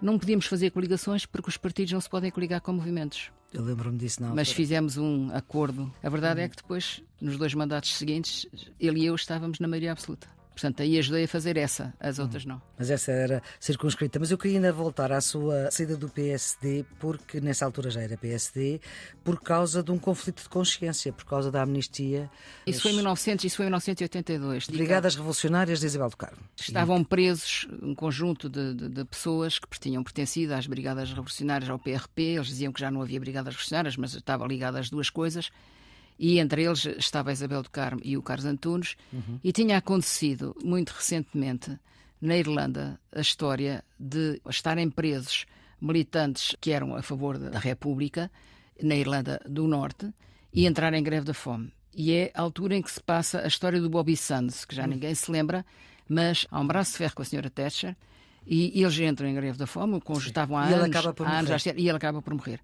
Não podíamos fazer coligações porque os partidos não se podem coligar com movimentos. Eu lembro-me disso na Mas fizemos um acordo. A verdade hum. é que depois, nos dois mandatos seguintes, ele e eu estávamos na maioria absoluta. Portanto, aí ajudei a fazer essa, as outras hum. não. Mas essa era circunscrita. Mas eu queria ainda voltar à sua saída do PSD, porque nessa altura já era PSD, por causa de um conflito de consciência, por causa da amnistia. Isso, foi, em 1900, isso foi em 1982. Brigadas Revolucionárias de Isabel do Carmo. Estavam presos um conjunto de, de, de, pessoas que tinham pertencido às Brigadas Revolucionárias, ao PRP. Eles diziam que já não havia Brigadas Revolucionárias, mas estavam ligadas às duas coisas e entre eles estava a Isabel do Carmo e o Carlos Antunes, uhum. e tinha acontecido muito recentemente na Irlanda a história de estarem presos militantes que eram a favor da República na Irlanda do Norte e uhum. entrar em greve da fome. E é a altura em que se passa a história do Bobby Sands, que já uhum. ninguém se lembra, mas há um braço de ferro com a senhora Thatcher e eles entram em greve da fome, como estavam há anos, há anos a e ele acaba por morrer.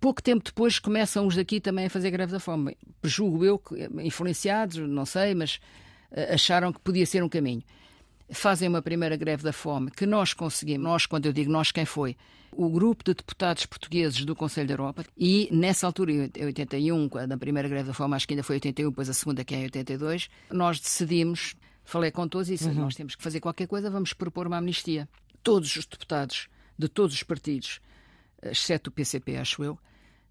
Pouco tempo depois começam os daqui também a fazer greve da fome. Julgo eu, influenciados, não sei, mas eh, acharam que podia ser um caminho. Fazem uma primeira greve da fome que nós conseguimos, nós, quando eu digo nós, quem foi? O grupo de deputados portugueses do Conselho da Europa, e nessa altura, em 81, na primeira greve da fome, acho que ainda foi 81, depois a segunda, que é em 82, nós decidimos, falei com todos, e disse: uhum. nós temos que fazer qualquer coisa, vamos propor uma amnistia. Todos os deputados de todos os partidos exceto o PCP, acho eu,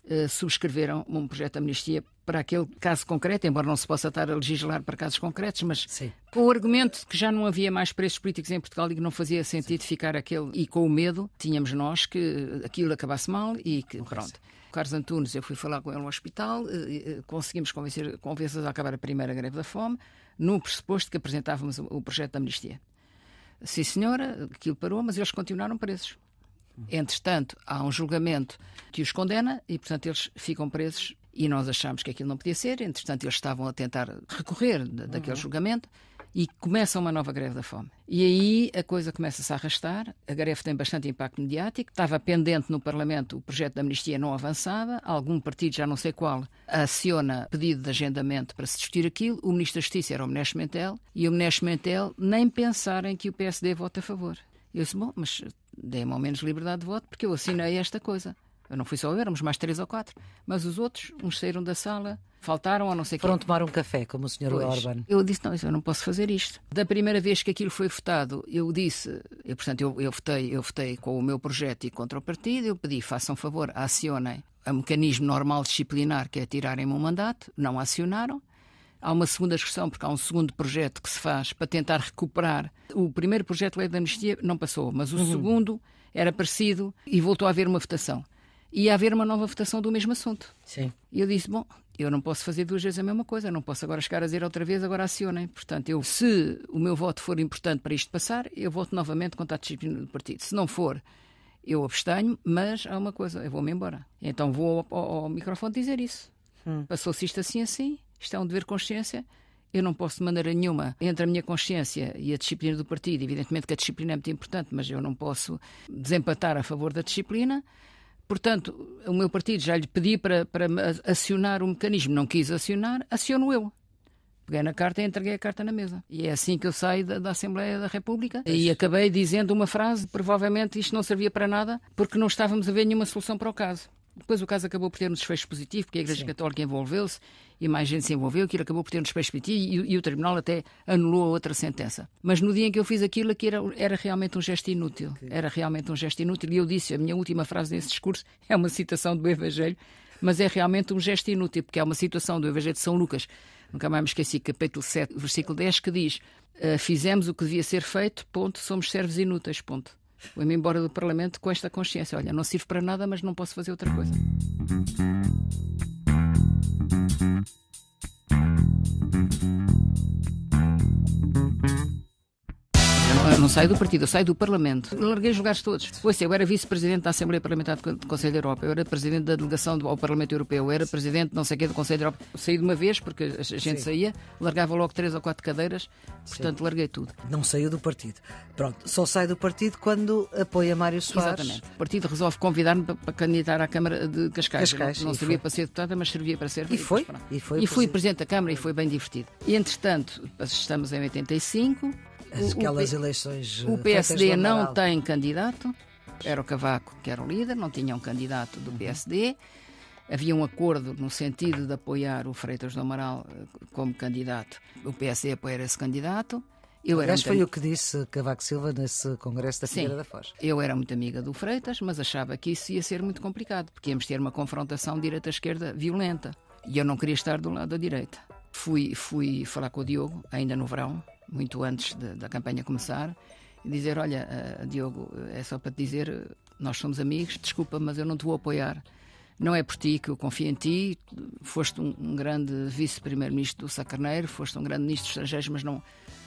eh, subscreveram um projeto de amnistia para aquele caso concreto, embora não se possa estar a legislar para casos concretos, mas Sim. com o argumento de que já não havia mais presos políticos em Portugal e que não fazia sentido Sim. ficar aquele, e com o medo, tínhamos nós que aquilo acabasse mal e que pronto. O Carlos Antunes, eu fui falar com ele no hospital, eh, eh, conseguimos convencer, convencê a acabar a primeira greve da fome, no pressuposto que apresentávamos o projeto de amnistia. Sim, senhora, aquilo parou, mas eles continuaram presos. Entretanto, há um julgamento que os condena e, portanto, eles ficam presos e nós achamos que aquilo não podia ser. Entretanto, eles estavam a tentar recorrer daquele uhum. julgamento e começa uma nova greve da fome. E aí a coisa começa-se a arrastar, a greve tem bastante impacto mediático, estava pendente no Parlamento o projeto da amnistia não avançava, algum partido, já não sei qual, aciona pedido de agendamento para se discutir aquilo, o Ministro da Justiça era o Menesh Mentel, e o Menesh Mentel nem pensar em que o PSD vote a favor. Eu disse, bom, mas dei-me ao menos liberdade de voto, porque eu assinei esta coisa. Eu não fui só eu, éramos mais três ou quatro. Mas os outros, uns saíram da sala, faltaram ou não sei o Foram tomar um café, como o senhor Orban. Eu disse, não, eu não posso fazer isto. Da primeira vez que aquilo foi votado, eu disse, eu, portanto, eu, eu, votei, eu votei com o meu projeto e contra o partido, eu pedi, façam favor, acionem o mecanismo normal disciplinar, que é tirarem-me o um mandato, não acionaram. Há uma segunda discussão, porque há um segundo projeto que se faz para tentar recuperar. O primeiro projeto de lei da anistia não passou, mas o uhum. segundo era parecido e voltou a haver uma votação. E a haver uma nova votação do mesmo assunto. Sim. E eu disse: bom, eu não posso fazer duas vezes a mesma coisa, não posso agora chegar a dizer outra vez, agora acionem. Portanto, eu, se o meu voto for importante para isto passar, eu voto novamente contra a disciplina do partido. Se não for, eu abstenho, mas há uma coisa, eu vou-me embora. Então vou ao, ao, ao microfone dizer isso. Hum. Passou-se isto assim, assim, isto é um dever de consciência. Eu não posso de maneira nenhuma, entre a minha consciência e a disciplina do partido, evidentemente que a disciplina é muito importante, mas eu não posso desempatar a favor da disciplina. Portanto, o meu partido já lhe pedi para, para acionar o mecanismo, não quis acionar, aciono eu. Peguei na carta e entreguei a carta na mesa. E é assim que eu saí da, da Assembleia da República. E acabei dizendo uma frase, provavelmente isto não servia para nada, porque não estávamos a ver nenhuma solução para o caso. Depois o caso acabou por ter um desfecho positivo, porque a Igreja Sim. Católica envolveu-se e mais gente se envolveu, aquilo acabou por ter um desfecho positivo e, e, o Tribunal até anulou a outra sentença. Mas no dia em que eu fiz aquilo, que era, era realmente um gesto inútil. Okay. Era realmente um gesto inútil. E eu disse, a minha última frase nesse discurso <laughs> é uma citação do Evangelho, mas é realmente um gesto inútil, porque é uma situação do Evangelho de São Lucas. Nunca mais me esqueci, capítulo 7, versículo 10, que diz: ah, Fizemos o que devia ser feito, ponto, somos servos inúteis, ponto. Fui-me embora do Parlamento com esta consciência: olha, não sirvo para nada, mas não posso fazer outra coisa. Eu não saio do partido, eu saio do Parlamento. Larguei os lugares todos. Pois eu era vice-presidente da Assembleia Parlamentar do Conselho da Europa, eu era presidente da delegação do, ao Parlamento Europeu, eu era presidente não sei o quê do Conselho da Europa. Eu saí de uma vez, porque a gente Sim. saía, largava logo três ou quatro cadeiras, portanto Sim. larguei tudo. Não saiu do partido. Pronto, só sai do partido quando apoia Mário Soares. Exatamente. O partido resolve convidar-me para, para candidatar à Câmara de Cascais. Cascais não, não servia foi. para ser deputada, mas servia para ser. E foi? E, foi e fui presidente da Câmara e foi bem divertido. E entretanto, estamos em 85. Aquelas eh, o, eleições. O PSD não tem candidato. Era o Cavaco que era o líder, não tinha um candidato do uhum. PSD. Havia um acordo no sentido de apoiar o Freitas do Amaral eh, como candidato. O PSD apoiar esse candidato. Eu Aliás, foi o que disse Cavaco Silva nesse congresso da Figueira Sim, da Foz. Eu era muito amiga do Freitas, mas achava que isso ia ser muito complicado, porque íamos ter uma confrontação direita-esquerda violenta. E eu não queria estar do lado da direita. Fui, fui falar com o Diogo, ainda no verão, muito antes de, da campanha começar, e dizer: Olha, eh, Diogo, eh, é só para te dizer, nós somos amigos, desculpa, mas eu não te vou apoiar. Não é por ti que eu confio em ti, foste um, um grande vice-primeiro-ministro do Sacarneiro, foste um grande ministro estrangeiro, mas não,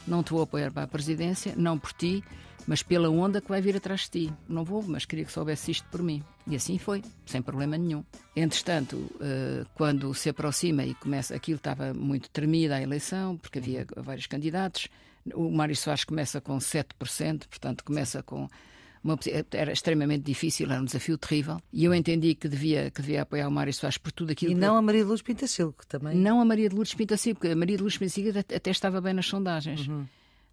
não te vou apoiar para a presidência, não por ti, mas pela onda que vai vir atrás de ti. Não vou, mas queria que soubesse isto por mim. E assim foi, sem problema nenhum. Entretanto, eh, quando se aproxima e começa, aquilo estava muito tremida a eleição, porque havia uhum. vários candidatos. O Mário Soares começa com 7%, portanto, começa com. Uma, era extremamente difícil, era um desafio terrível. E eu entendi que devia, que devia apoiar o Mário Soares por tudo aquilo. E não que... a Maria de Lourdes Pintacil, que também. Não a Maria de Lourdes Pintacil, porque a Maria de Lourdes Pintacil até estava bem nas sondagens. Uhum.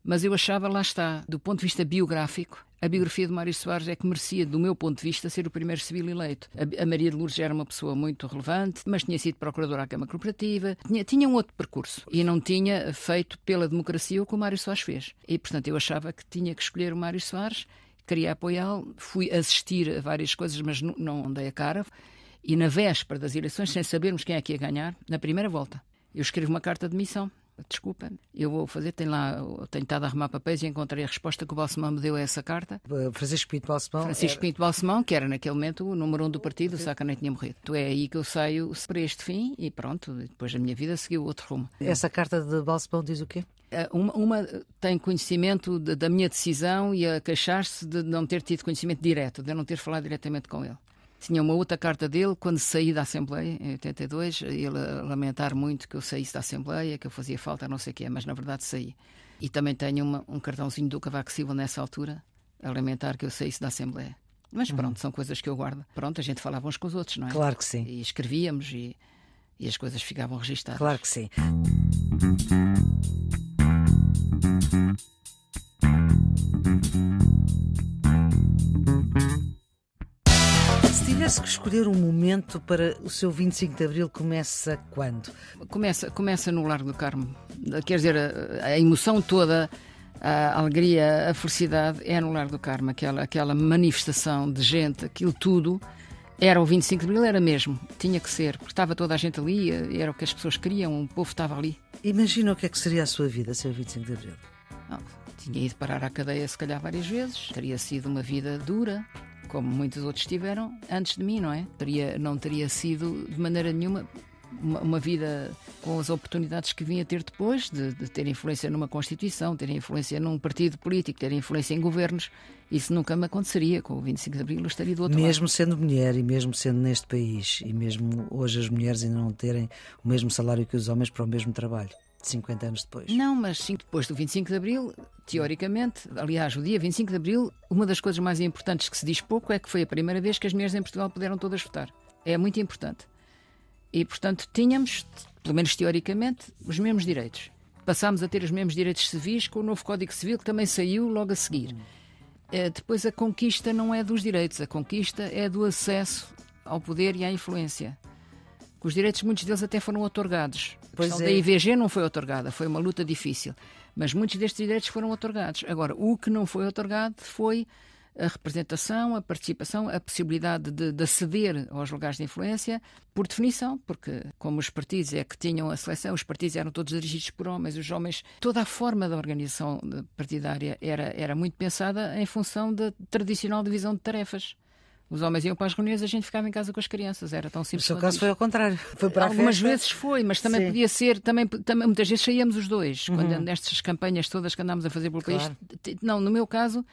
Mas eu achava, lá está, do ponto de vista biográfico, a biografia de Mário Soares é que merecia, do meu ponto de vista, ser o primeiro civil eleito. A, Maria de Lourdes já era uma pessoa muito relevante, mas tinha sido procuradora à Câmara Corporativa, tinha, tinha um outro percurso e não tinha feito pela democracia o que o Mário Soares fez. E, portanto, eu achava que tinha que escolher o Mário Soares, queria apoiá-lo, fui assistir a várias coisas, mas não, dei a cara. E na véspera das eleições, sem sabermos quem é que ia ganhar, na primeira volta, eu escrevo uma carta de missão desculpa eu vou fazer, tenho lá, tenho estado a arrumar papéis e encontrei a resposta que o Balsemão me deu a essa carta. Eh, Francisco Pinto Balsemão? Francisco era... Pinto Balsemão, que era naquele momento o número um do partido, o Sacana tinha morrido. Então é aí que eu saio para este fim e pronto, depois a minha vida seguiu outro rumo. Essa carta de Balsemão diz o quê? Eh, uma, uma, tem conhecimento de, da minha decisão e a queixar-se de não ter tido conhecimento direto, de não ter falado diretamente com ele. Tinha uma outra carta dele quando saí da Assembleia, em 82, ele a lamentar muito que eu saísse da Assembleia, que eu fazia falta, não sei o quê, mas na verdade saí. E também tenho uma, um cartãozinho do Cavaco Silva nessa altura, a lamentar que eu saísse da Assembleia. Mas uhum. pronto, uhum. são coisas que eu guardo. Pronto, a gente falava uns com os outros, não é? Claro que sim. E escrevíamos e, e as coisas ficavam registadas. Claro que sim. Tivesse que escolher um momento para o seu 25 de Abril, começa quando? Começa, começa no Largo do Carmo. Quer dizer, a, a emoção toda, a alegria, a felicidade é no Largo do Carmo. Aquela, aquela manifestação de gente, aquilo tudo. Era o 25 de Abril, era mesmo, tinha que ser, porque estava toda a gente ali, era o que as pessoas queriam, o povo estava ali. Imagina o que é que seria a sua vida sem o 25 de Abril. Não, tinha ido parar à cadeia se calhar várias vezes, teria sido uma vida dura, como muitos outros tiveram antes de mim, não é? Teria, não teria sido de maneira nenhuma uma, uma, vida com as oportunidades que vinha ter depois, de, de, ter influência numa Constituição, ter influência num partido político, ter influência em governos, isso nunca me aconteceria. Com o 25 de Abril, eu estaria do outro Mesmo lado. sendo mulher e mesmo sendo neste país, e mesmo hoje as mulheres ainda não terem o mesmo salário que os homens para o mesmo trabalho. 50 anos depois. Não, mas sim, depois do 25 de Abril, teoricamente, aliás, o dia 25 de Abril, uma das coisas mais importantes que se diz pouco é que foi a primeira vez que as mulheres em Portugal puderam todas votar. É muito importante. E, portanto, tínhamos, pelo menos teoricamente, os mesmos direitos. Passámos a ter os mesmos direitos civis com o novo Código Civil, que também saiu logo a seguir. Eh, depois, a conquista não é dos direitos, a conquista é do acesso ao poder e à influência. Os direitos, muitos deles até foram otorgados pois questão é. da IVG não foi otorgada, foi uma luta difícil. Mas muitos destes direitos foram otorgados. Agora, o que não foi otorgado foi a representação, a participação, a possibilidade de, de, aceder aos lugares de influência, por definição, porque como os partidos é que tinham a seleção, os partidos eram todos dirigidos por homens, os homens, toda a forma da organização eh, partidária era, era muito pensada em função da tradicional divisão de tarefas. Os homens iam para as reuniões, a gente ficava em casa com as crianças. Era tão simples. O seu caso isso. foi ao contrário. Foi para Algumas vezes foi, mas também Sim. podia ser. Também, também, muitas vezes saíamos os dois. Uhum. Quando, nestas campanhas todas que andámos a fazer pelo claro. país. Não, no meu caso,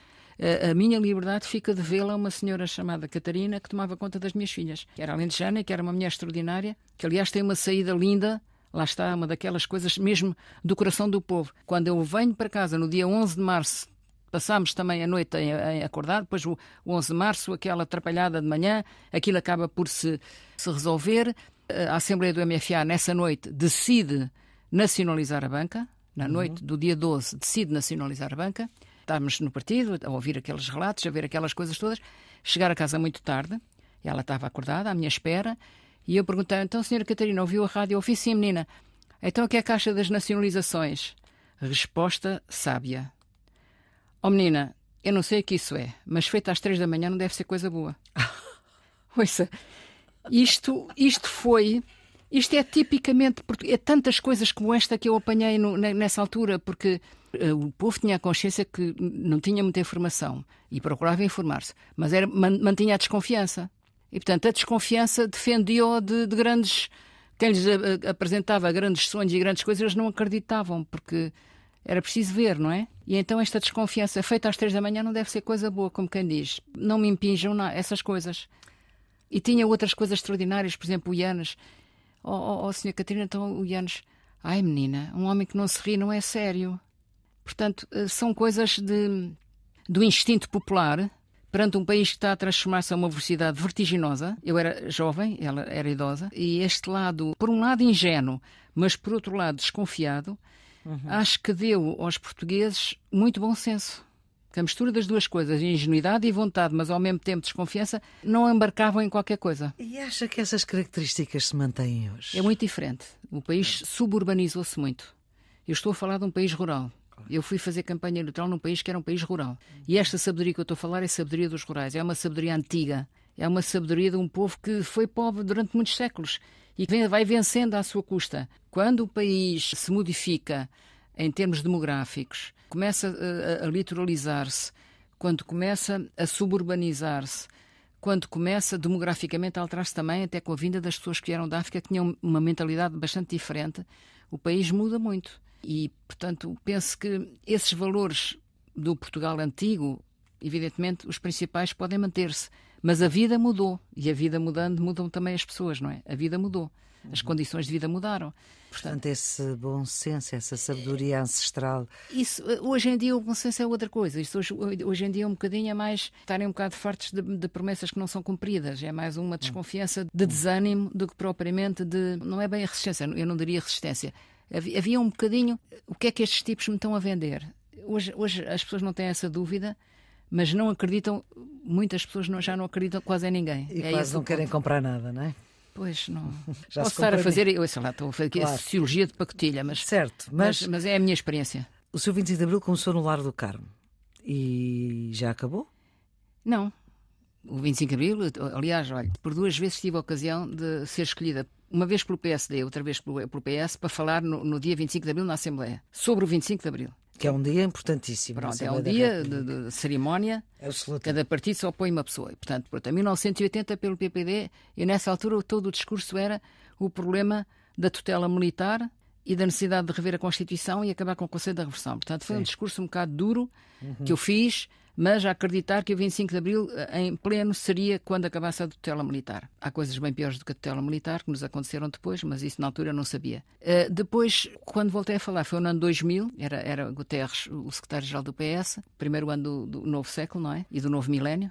a, a minha liberdade fica de vê-la a uma senhora chamada Catarina que tomava conta das minhas filhas. Que era de Jana, que era uma mulher extraordinária, que aliás tem uma saída linda. Lá está uma daquelas coisas mesmo do coração do povo. Quando eu venho para casa no dia 11 de março Passámos também a noite em acordar, depois o 11 de março, aquela atrapalhada de manhã, aquilo acaba por se, se resolver. Eh, a Assembleia do MFA, nessa noite, decide nacionalizar a banca, na uhum. noite do dia 12, decide nacionalizar a banca. Estávamos no partido a ouvir aqueles relatos, a ver aquelas coisas todas. Chegar a casa muito tarde, ela estava acordada, à minha espera, e eu perguntei: então, senhora Catarina, ouviu a rádio? Ouvi sim, menina. Então, o que é a Caixa das Nacionalizações? Resposta sábia. Oh menina, eu não sei o que isso é, mas feito às três da manhã não deve ser coisa boa. <laughs> Ouça, isto, isto foi. Isto é tipicamente. É tantas coisas como esta que eu apanhei no, nessa altura, porque eh, o povo tinha a consciência que não tinha muita informação e procurava informar-se, mas era, mantinha a desconfiança. E, portanto, a desconfiança defendia-o de, de, grandes. Quem lhes eh, apresentava grandes sonhos e grandes coisas, eles não acreditavam, porque era preciso ver, não é? E então esta desconfiança feita às três da manhã não deve ser coisa boa, como quem diz. Não me impinjam essas coisas. E tinha outras coisas extraordinárias, por exemplo, o Ianes. Oh, oh, oh senhora Catarina, então o Ianes... Ai, menina, um homem que não se ri não é sério. Portanto, eh, são coisas de, do instinto popular perante um país que está a transformar-se a uma velocidade vertiginosa. Eu era jovem, ela era idosa, e este lado, por um lado ingênuo, mas por outro lado desconfiado, Uhum. Acho que deu aos portugueses muito bom senso. Que a mistura das duas coisas, ingenuidade e vontade, mas ao mesmo tempo desconfiança, não embarcavam em qualquer coisa. E acha que essas características se mantêm hoje? É muito diferente. O país suburbanizou-se muito. Eu estou a falar de um país rural. Eu fui fazer campanha eleitoral num país que era um país rural. E esta sabedoria que eu estou a falar é a sabedoria dos rurais. É uma sabedoria antiga. É uma sabedoria de um povo que foi pobre durante muitos séculos e que vai vencendo à sua custa. Quando o país se modifica em termos demográficos, começa a, eh, a litoralizar-se, quando começa a suburbanizar-se, quando começa demograficamente a alterar-se também, até com a vinda das pessoas que vieram da África, que tinham uma mentalidade bastante diferente, o país muda muito. E, portanto, penso que esses valores do Portugal antigo, evidentemente, os principais podem manter-se. Mas a vida mudou. E a vida mudando, mudam também as pessoas, não é? A vida mudou. As uhum. condições de vida mudaram. Portanto, esse bom senso, essa sabedoria ancestral. Isso, hoje em dia, o bom senso é outra coisa. Isso hoje, hoje em dia é um bocadinho é mais estarem um bocado fartos de, de, promessas que não são cumpridas. É mais uma hum. desconfiança de desânimo do que propriamente de. Não é bem a resistência, eu não diria resistência. Havia um bocadinho. O que é que estes tipos me estão a vender? Hoje, hoje as pessoas não têm essa dúvida mas não acreditam, muitas pessoas não, já não acreditam quase em ninguém. E é quase não querem ponto. comprar nada, não é? Pois não. <laughs> Já Posso estar a fazer, eu sei lá, estou a fazer claro. sociologia de pacotilha, mas. Certo, mas, mas, mas é a minha experiência. O seu 25 de Abril começou no Lar do Carmo e já acabou? Não. O 25 de Abril, aliás, olha, por duas vezes tive a ocasião de ser escolhida, uma vez pelo PSD, outra vez pelo, pelo PS, para falar no, no dia 25 de Abril na Assembleia, sobre o 25 de Abril. Que é um dia importantíssimo. Pronto, é um dia de, de, cerimónia. Absoluta. Cada partido só põe uma pessoa. E, portanto, pronto, em 1980, pelo PPD, e nessa altura todo o discurso era o problema da tutela militar e da necessidade de rever a Constituição e acabar com o Conselho da Reversão. Portanto, foi Sim. um discurso um bocado duro uhum. que eu fiz mas a acreditar que o 25 de Abril eh, em pleno seria quando acabasse a tutela militar. Há coisas bem piores do que a tutela militar que nos aconteceram depois, mas isso na altura eu não sabia. Uh, depois, quando voltei a falar, foi no ano 2000, era, era Guterres o secretário-geral do PS, primeiro ano do, do novo século, não é? E do novo milénio.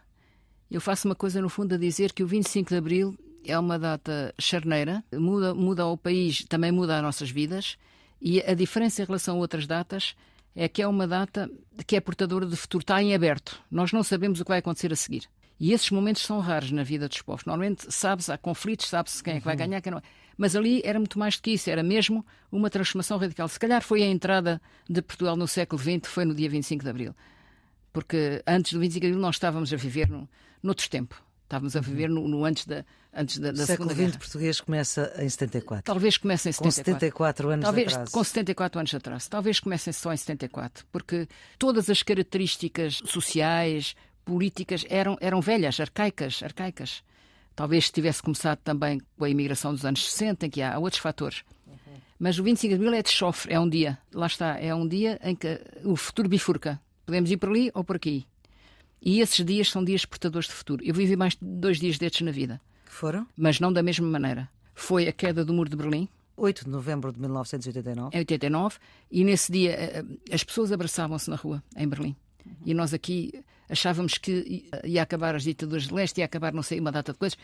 Eu faço uma coisa, no fundo, a dizer que o 25 de Abril é uma data charneira, muda, muda o país, também muda as nossas vidas, e a diferença em relação a outras datas é que é uma data que é portadora de futuro, está em aberto. Nós não sabemos o que vai acontecer a seguir. E esses momentos são raros na vida dos povos. Normalmente sabes há conflitos, sabe-se quem é que vai uhum. ganhar, quem não é. Mas ali era muito mais do que isso, era mesmo uma transformação radical. Se calhar foi a entrada de Portugal no século XX, foi no dia 25 de Abril. Porque antes do 25 de Abril nós estávamos a viver no noutros tempo. Estávamos a viver uhum. no, no antes da, antes da, da século XX português começa em 74. Talvez comece em 74. Com 74 anos Talvez, de Com 74 anos atrás. Talvez comecem só em 74, porque todas as características sociais, políticas, eram, eram velhas, arcaicas, arcaicas. Talvez tivesse começado também com a imigração dos anos 60, em que há outros fatores. Uhum. Mas o 25 de abril é de chofre, é um dia. Lá está, é um dia em que o futuro bifurca. Podemos ir por ali ou por aqui. E esses dias são dias portadores de futuro. Eu vivi mais de dois dias destes na vida. Foram? Mas não da mesma maneira. Foi a queda do Muro de Berlim, 8 de novembro de 1989. Em 89, e nesse dia eh, eh, as pessoas abraçavam-se na rua, em Berlim. Uhum. E nós aqui achávamos que ia acabar as ditaduras de leste, ia acabar não sei uma data de coisas.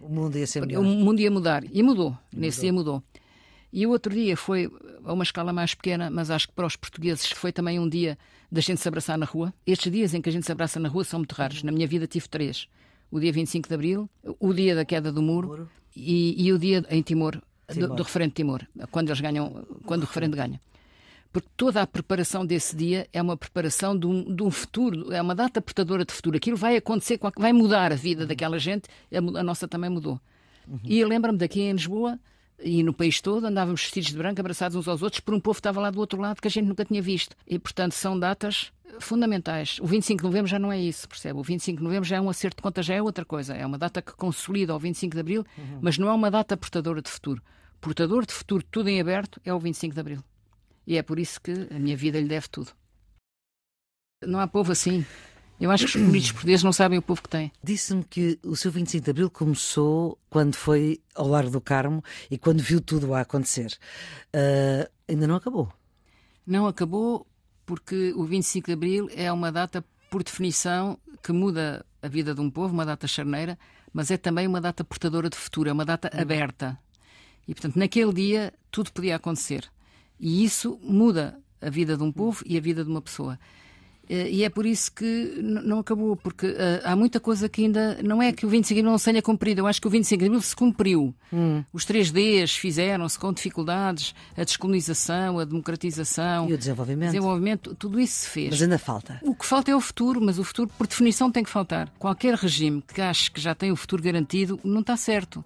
O mundo ia ser melhor. O mundo ia mudar. E mudou. E nesse mudou. dia mudou. E o outro dia foi a uma escala mais pequena, mas acho que para os portugueses foi também um dia da gente se abraçar na rua. Estes dias em que a gente se abraça na rua são muito raros. Na minha vida tive três o dia 25 de abril, o dia da queda do muro, muro. E, e, o dia em Timor, Timor. Do, do, referendo de Timor, quando eles ganham, quando o referendo ganha. Porque toda a preparação desse dia é uma preparação de um, de um futuro, é uma data portadora de futuro. Aquilo vai acontecer, vai mudar a vida daquela gente, a, a nossa também mudou. Uhum. E lembra-me daqui em Lisboa, e no país todo andávamos vestidos de branco, abraçados uns aos outros, por um povo que estava lá do outro lado que a gente nunca tinha visto. E, portanto, são datas fundamentais. O 25 de novembro já não é isso, percebe? O 25 de novembro já é um acerto de contas, já é outra coisa. É uma data que consolida o 25 de abril, uhum. mas não é uma data portadora de futuro. Portador de futuro, tudo em aberto, é o 25 de abril. E é por isso que a minha vida lhe deve tudo. Não há povo assim. Eu acho que os <clears throat> políticos portugueses não sabem o povo que têm. Disse-me que o seu 25 de Abril começou quando foi ao Largo do Carmo e quando viu tudo a acontecer. Uh, ainda não acabou. Não acabou porque o 25 de Abril é uma data, por definição, que muda a vida de um povo, uma data charneira, mas é também uma data portadora de futuro, é uma data uhum. aberta. E, portanto, naquele dia tudo podia acontecer. E isso muda a vida de um uhum. povo e a vida de uma pessoa. Eh, e é por isso que não acabou, porque eh, há muita coisa que ainda. Não é que o 25 de abril não se tenha cumprido, eu acho que o 25 de abril se cumpriu. Hum. Os 3Ds fizeram-se com dificuldades, a descolonização, a democratização. E o desenvolvimento. desenvolvimento, tudo isso se fez. Mas ainda falta. O que falta é o futuro, mas o futuro, por definição, tem que faltar. Qualquer regime que ache que já tem o futuro garantido não está certo.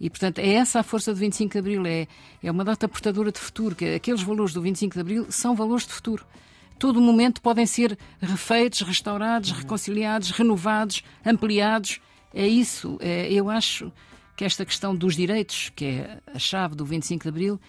E, portanto, é essa a força do 25 de Abril, é, é uma data portadora de futuro, que é aqueles valores do 25 de Abril são valores de futuro todo momento podem ser refeitos, restaurados, reconciliados, renovados, ampliados. É isso. É, eu acho que esta questão dos direitos, que é a chave do 25 de Abril,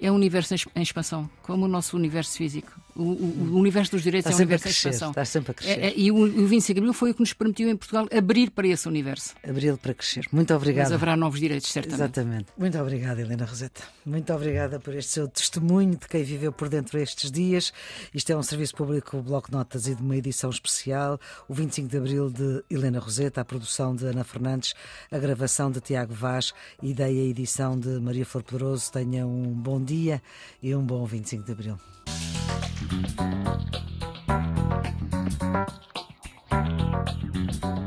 é um universo em expansão, como o nosso universo físico. O, o, universo dos direitos está é um universo crescer, expansão. Está sempre a crescer. É, é, e o, o de Abril foi o que nos permitiu em Portugal abrir para esse universo. Abri-lo para crescer. Muito obrigada. Mas haverá novos direitos, certamente. Exatamente. Muito obrigada, Helena Roseta. Muito obrigada por este seu testemunho de quem viveu por dentro estes dias. Isto é um serviço público o Bloco Notas e de uma edição especial. O 25 de Abril de Helena Roseta, a produção de Ana Fernandes, a gravação de Tiago Vaz, ideia e edição de Maria Flor Pedroso. Tenha um bom dia e um bom 25 de Abril. Thank you.